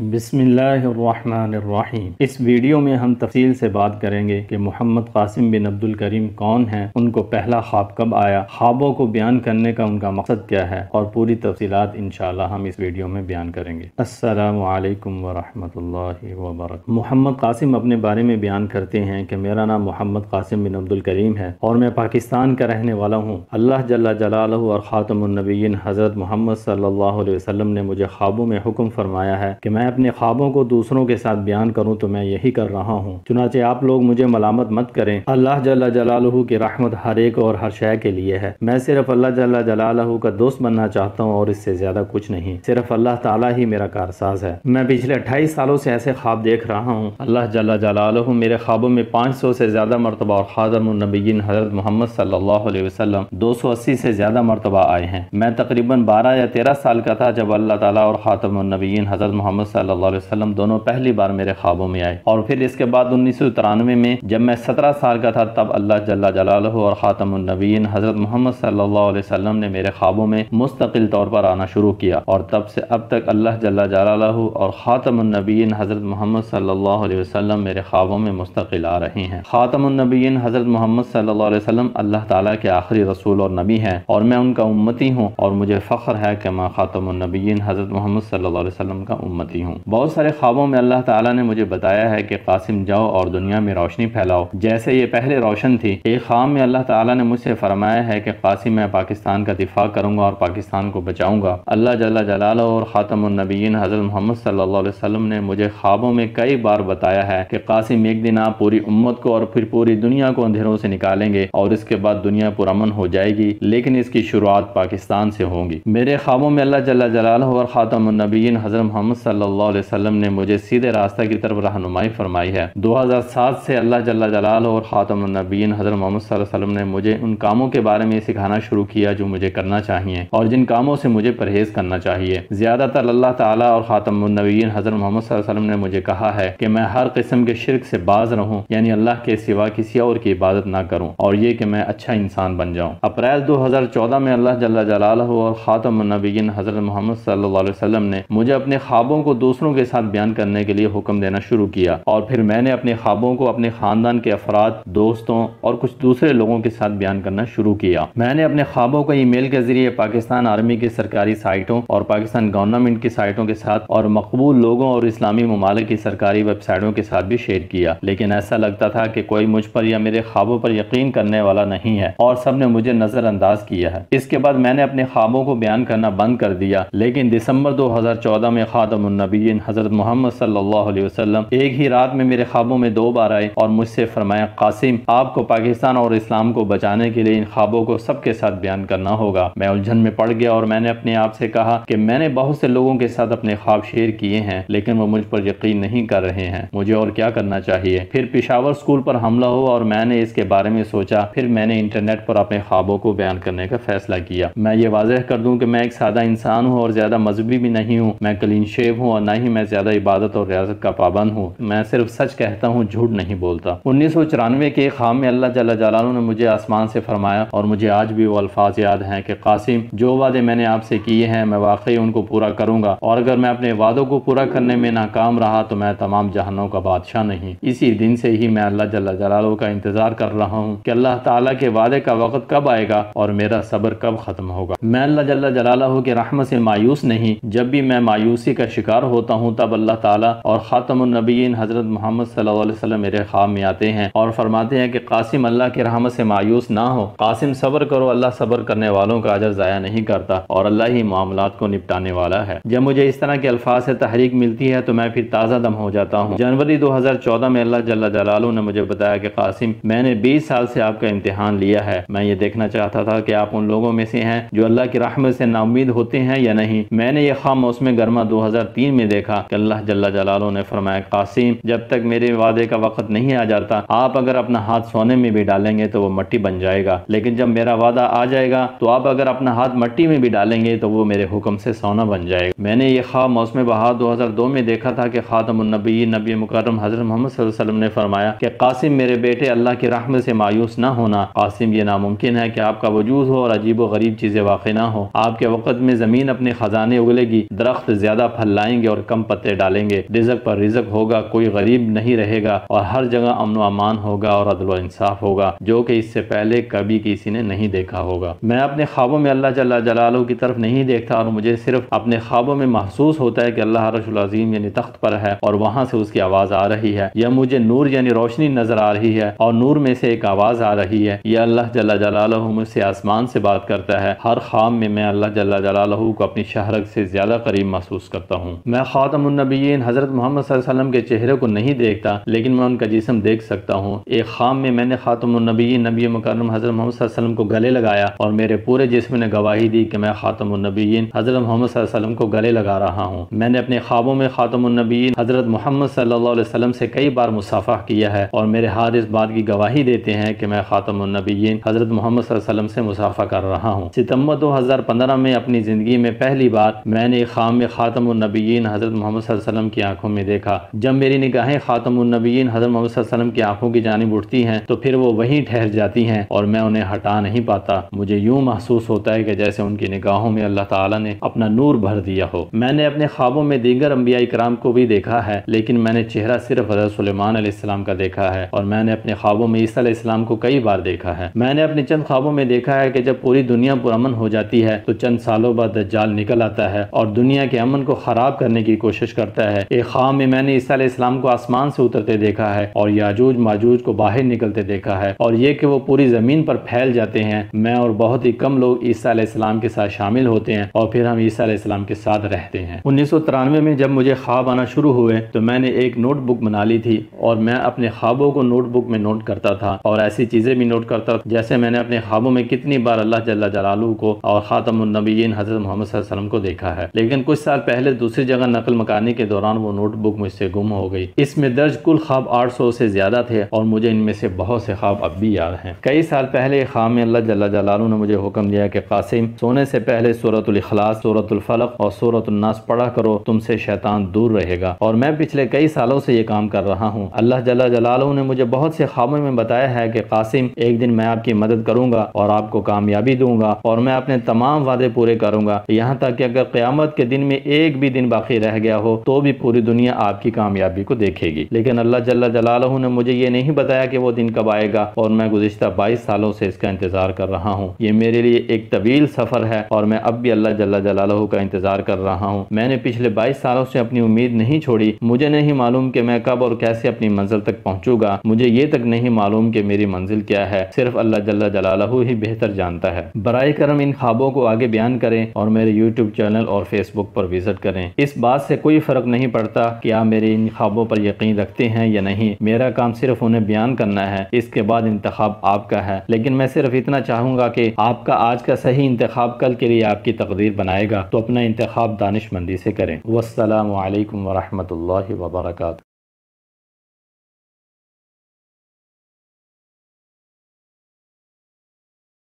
बिसमीम इस वीडियो में हम तफसील से बात करेंगे कि मोहम्मद कासिम बिन अब्दुल करीम कौन है उनको पहला ख्वाब कब आया ख्वाबों को बयान करने का उनका मकसद क्या है और पूरी तफसीत इन हम इस वीडियो में बयान करेंगे असलकम वरहमल वबरक मोहम्मद कासिम अपने बारे में बयान करते हैं कि मेरा नाम मोहम्मद कासिम बिन अब्दुल करीम है और मैं पाकिस्तान का रहने वाला हूँ अल्लाह जला जलाल और ख़ातमनबीन हज़रत मोहम्मद सल्ला वसम ने मुझे ख्वाबों में हुक्म फरमाया है कि मैं मैं अपने ख्वाबों को दूसरों के साथ बयान करूँ तो मैं यही कर रहा हूँ चुनाचे आप लोग मुझे मलामत मत करें अल्लाह जल्ला जलालहू की रहमत हर एक और हर शय के लिए है मैं सिर्फ अल्लाह जल्ला जलालहू का दोस्त बनना चाहता हूँ और इससे ज़्यादा कुछ नहीं सिर्फ अल्लाह ताला ही मेरा कारसाज है मैं पिछले अट्ठाईस सालों से ऐसे ख्वाब देख रहा हूँ अल्लाह जल्ला जलालहू मेरे ख्वाबों में पाँच सौ से ज़्यादा मरतबा और ख़ादमनबीन हज़रत मोहम्मद सल्ला वसलम दो सौ अस्सी से ज़्यादा मरतबा आए हैं मैं तकरीबन बारह या तेरह साल का था जब अल्लाह तला और ख़ातमनबीन हज़रत मोहम्मद सल्लल्लाहु अलैहि वसल्लम दोनों पहली बार मेरे ख्वाबों में आए और फिर इसके बाद उन्नीस सौ तिरानवे में जब मैं सत्रह साल का था तब अल्लाह जल्ला जलाल और ख़ातमनबीन हज़रत मोहम्मद सल्लल्लाहु अलैहि वसल्लम ने मेरे ख्वाबों में मुस्तकिल तौर पर आना शुरू किया और तब से अब तक अल्लाह जल्ला जलाल और ख़ातमनबीन हज़रत मोहम्मद सल्ला मेरे ख्वाबों में मुस्तकिल आ रहे हैं ख़ातमनबीन हज़रत मोहम्मद सल्ला अल्लाह ताली के आखिरी रसूल और नबी हैं और मैं उनका उम्मती हूँ और मुझे फ़ख्र है कि मैं ख़ातमनबीन हज़रत मोहम्मद सल्ला वसम का उम्मती हूँ बहुत सारे ख्वाबों में अल्लाह ताला ने मुझे बताया है कि कासिम जाओ और दुनिया में रोशनी फैलाओ जैसे ये पहले रोशन थी एक ख्वाब में अल्लाह ताला ने मुझसे फरमाया है कि कासिम मैं पाकिस्तान का दिफा करूंगा और पाकिस्तान को बचाऊंगा अल्लाह जल्ला जलाल और ख़ातमनबीन हज़र मोहम्मद सल्ला ने मुझे ख्वाबों में कई बार बताया है कि कासिम एक दिन आप पूरी उम्मत को और फिर पूरी दुनिया को अंधेरों से निकालेंगे और इसके बाद दुनिया पुरमन हो जाएगी लेकिन इसकी शुरुआत पाकिस्तान से होगी मेरे ख्वाबों में अल्लाह जल्ला जलाल और ख़ातमनबीन हज़र मोहम्मद सल्लल्लाहु अलैहि वसल्लम ने मुझे सीधे रास्ता की तरफ रहनुमाई फरमाई है 2007 से अल्लाह जल्ला जलाल और नबीन हज़रत मोहम्मद वसल्लम ने मुझे उन कामों के बारे में सिखाना शुरू किया जो मुझे करना चाहिए और जिन कामों से मुझे परहेज़ करना चाहिए ज़्यादातर अल्लाह तला और नबीन हज़रत मोहम्मद वसल्लम ने मुझे कहा है कि मैं हर किस्म के शिरक से बाज रहूँ यानी अल्लाह के सिवा किसी और की इबादत ना करूँ और ये कि मैं अच्छा इंसान बन जाऊँ अप्रैल दो हज़ार चौदह में अल्लाह जल्ला जलाल और नबीन हज़रत मोहम्मद ने मुझे अपने ख्वाबों को दूसरों के साथ बयान करने के लिए हुक्म देना शुरू किया और फिर मैंने अपने ख्वाबों को अपने खानदान के अफराद दोस्तों और कुछ दूसरे लोगों के साथ बयान करना शुरू किया मैंने अपने ख्वाबों को ई मेल के जरिए पाकिस्तान आर्मी की सरकारी साइटों और पाकिस्तान गवर्नमेंट की साइटों के साथ और मकबूल लोगों और इस्लामी ममालिक की सरकारी वेबसाइटों के साथ भी शेयर किया लेकिन ऐसा लगता था कि कोई मुझ पर या मेरे ख्वाबों पर यकीन करने वाला नहीं है और सब ने मुझे नज़रअंदाज किया है इसके बाद मैंने अपने ख्वाबों को बयान करना बंद कर दिया लेकिन दिसंबर 2014 में खादम नबीन हज़रत मोहम्मद सल्लल्लाहु अलैहि वसल्लम एक ही रात में मेरे ख्वाबों में दो बार आए और मुझसे फरमाया कासिम आपको पाकिस्तान और इस्लाम को बचाने के लिए इन ख्वाबों को सबके साथ बयान करना होगा मैं उलझन में पड़ गया और मैंने अपने आप से कहा कि मैंने बहुत से लोगों के साथ अपने ख्वाब शेयर किए हैं लेकिन वो मुझ पर यकीन नहीं कर रहे हैं मुझे और क्या करना चाहिए फिर पिशावर स्कूल पर हमला हुआ और मैंने इसके बारे में सोचा फिर मैंने इंटरनेट पर अपने ख्वाबों को बयान करने का फैसला किया मैं ये वाजह कर दूँ की मैं एक सादा इंसान हूँ और ज़्यादा मजहबी भी नहीं हूँ मैं क्लीन शेव हूँ और ना ही मैं ज़्यादा इबादत और रियाजत का पाबंद हूँ मैं सिर्फ सच कहता हूँ झूठ नहीं बोलता उन्नीस सौ चौरानवे के खाम में अल्लाह जला जलालू ने मुझे आसमान से फरमाया और मुझे आज भी वो अल्फाज याद हैं कि कासिम जो वादे मैंने आपसे किए हैं मैं वाकई उनको पूरा करूँगा और अगर मैं अपने वादों को पूरा करने में नाकाम रहा तो मैं तमाम जहानों का बादशाह नहीं इसी दिन से ही मैं अल्लाह जला जलालू का इंतज़ार कर रहा हूँ कि अल्लाह ताला के वादे का वक्त कब आएगा और मेरा सब्र कब ख़त्म होगा मैं अल्लाह जला जलालू की रहमत से मायूस नहीं जब भी मैं मायूसी का शिकार तैयार होता हूँ तब अल्लाह ताला और ख़ातमनबीन हज़रत मोहम्मद सल्लल्लाहु अलैहि वसल्लम मेरे ख्वाब में आते हैं और फरमाते हैं कि कासिम अल्लाह की रहमत से मायूस ना हो कासिम सब्र करो अल्लाह सब्र करने वालों का अजर ज़ाया नहीं करता और अल्लाह ही मामला को निपटाने वाला है जब मुझे इस तरह के अल्फाज से तहरीक मिलती है तो मैं फिर ताज़ा दम हो जाता हूँ जनवरी दो हज़ार चौदह में अल्लाह जल्ला जलालू ने मुझे बताया कि कासिम मैंने बीस साल से आपका इम्तहान लिया है मैं ये देखना चाहता था कि आप उन लोगों में से हैं जो अल्लाह की रहमत से नाउमीद होते हैं या नहीं मैंने ये खाम मौसम गर्मा दो हज़ार तीन में देखा कि अल्लाह जल्ला जलालों ने फरमाया कासिम जब तक मेरे वादे का वक्त नहीं आ जाता आप अगर अपना हाथ सोने में भी डालेंगे तो वो मट्टी बन जाएगा लेकिन जब मेरा वादा आ जाएगा तो आप अगर अपना हाथ मट्टी में भी डालेंगे तो वो मेरे हुक्म से सोना बन जाएगा मैंने ये ख्वाब मौसम बहार दो हज़ार दो में देखा था कि ख़ातमनबी नबी मुकरम हज़रत मोहम्मद ने फरमाया कि कासिम मेरे बेटे अल्लाह की राहमत से मायूस ना होना कासिम ये नामुमकिन है कि आपका वजूद हो और अजीब व गरीब चीज़ें वाक़ ना हो आपके वक़्त में ज़मीन अपने ख़जाने उगलेगी दरख्त ज़्यादा फल लाएंगे जाएंगे और कम पत्ते डालेंगे रिजक पर रिजक होगा कोई गरीब नहीं रहेगा और हर जगह अमन अमान होगा और अदल इंसाफ होगा जो कि इससे पहले कभी किसी ने नहीं देखा होगा मैं अपने ख्वाबों में अल्लाह जला जलालो की तरफ नहीं देखता और मुझे सिर्फ अपने ख्वाबों में महसूस होता है कि अल्लाह रसुलजीम यानी तख्त पर है और वहाँ से उसकी आवाज़ आ रही है या मुझे नूर यानी रोशनी नज़र आ रही है और नूर में से एक आवाज़ आ रही है यह अल्लाह जला जलालह मुझसे आसमान से बात करता है हर खाम में मैं अल्लाह जला जलालहू को अपनी शहरक से ज़्यादा करीब महसूस करता हूँ मैं ख़ातमनबीन हज़रत मोहम्मद वसल्लम के चेहरे को नहीं देखता लेकिन मैं उनका जिसम देख सकता हूँ एक खाम में मैंने ख़ातमनबीन नबी मकरम हज़रत मोहम्मद वसल्लम को गले लगाया और मेरे पूरे जिसम ने गवाही दी कि मैं ख़ातमनबीन हज़रत मोहम्मद वसल्लम को गले लगा रहा हूँ मैंने अपने ख्वाबों में ख़ातमनबीन हज़रत मोहम्मद सल्लाम से कई बार मुसाफ़ा किया है और मेरे हाथ इस बात की गवाही देते हैं कि मैं ख़ातमनबीन हज़रत मोहम्मद वसल्लम से मुसाफ़ा कर रहा हूँ सितम्बर दो हज़ार पंद्रह में अपनी ज़िंदगी में पहली बार मैंने खाम में ख़ातमनबीन नबीन हज़रत मोहम्मद वसल्लम की आंखों में देखा जब मेरी निगाहें खातमनबीन हज़रत मोहम्मद वसल्लम की आंखों की जानब उठती हैं तो फिर वो वहीं ठहर जाती हैं और मैं उन्हें हटा नहीं पाता मुझे यूँ महसूस होता है कि जैसे उनकी निगाहों में अल्लाह ताला ने अपना नूर भर दिया हो मैंने अपने ख्वाबों में दीगर अम्बिया इक्राम को भी देखा है लेकिन मैंने चेहरा सिर्फ हजरत सलेमान का देखा है और मैंने अपने ख्वाबों में ईसा को कई बार देखा है मैंने अपने चंद ख्वाबों में देखा है कि जब पूरी दुनिया पुरमन हो जाती है तो चंद सालों बाद दज्जाल निकल आता है और दुनिया के अमन को खराब करने करने की कोशिश करता है एक खाम में मैंने ईसा इस्लाम को आसमान से उतरते देखा है और याजूज माजूज को बाहर निकलते देखा है और ये कि वो पूरी ज़मीन पर फैल जाते हैं मैं और बहुत ही कम लोग ईसा इस्लाम के साथ शामिल होते हैं और फिर हम ईसा इस्लाम के साथ रहते हैं उन्नीस सौ तिरानवे में जब मुझे ख्वाब आना शुरू हुए तो मैंने एक नोटबुक बना ली थी और मैं अपने ख्वाबों को नोटबुक में नोट करता था और ऐसी चीज़ें भी नोट करता था जैसे मैंने अपने ख्वाबों में कितनी बार अल्लाह जल्ला जलालू को और ख़ातमनबीन हज़रत मोहम्मद को देखा है लेकिन कुछ साल पहले दूसरी जगह का नकल मकानी के दौरान वो नोटबुक मुझसे गुम हो गई इसमें दर्ज कुल ख्वाब 800 से ज़्यादा थे और मुझे इनमें से बहुत से ख्वाब अब भी याद हैं कई साल पहले खाम में अल्लाह जल्ला जलालू ने मुझे हुक्म दिया कि कासिम सोने से पहले सूरत फलक और उन्नास पढ़ा करो तुमसे शैतान दूर रहेगा और मैं पिछले कई सालों से ये काम कर रहा हूँ अल्लाह जल्ला जलालू ने मुझे बहुत से ख्वाबों में बताया है कि कासिम एक दिन मैं आपकी मदद करूंगा और आपको कामयाबी दूंगा और मैं अपने तमाम वादे पूरे करूंगा यहाँ तक कि अगर क़्यामत के दिन में एक भी दिन बाकी ही रह गया हो तो भी पूरी दुनिया आपकी कामयाबी को देखेगी लेकिन अल्लाह जल्ला जलालहू ने मुझे ये नहीं बताया कि वो दिन कब आएगा और मैं गुजशत बाईस सालों से इसका इंतजार कर रहा हूँ ये मेरे लिए एक तवील सफर है और मैं अब भी अल्लाह जल्ला जलालहू का इंतजार कर रहा हूँ मैंने पिछले बाईस सालों से अपनी उम्मीद नहीं छोड़ी मुझे नहीं मालूम की मैं कब और कैसे अपनी मंजिल तक पहुँचूंगा मुझे ये तक नहीं मालूम की मेरी मंजिल क्या है सिर्फ अल्लाह जल्ला जलालहू ही बेहतर जानता है बर करम इन ख्वाबों को आगे बयान करें और मेरे यूट्यूब चैनल और फेसबुक पर विजिट करें इस बात से कोई फ़र्क नहीं पड़ता कि आप मेरे इन ख्वाबों पर यकीन रखते हैं या नहीं मेरा काम सिर्फ उन्हें बयान करना है इसके बाद इंतखब आपका है लेकिन मैं सिर्फ इतना चाहूंगा कि आपका आज का सही इंतखब कल के लिए आपकी तकदीर बनाएगा तो अपना इंतखब मंदी से करें वालकम वरहमल वर्का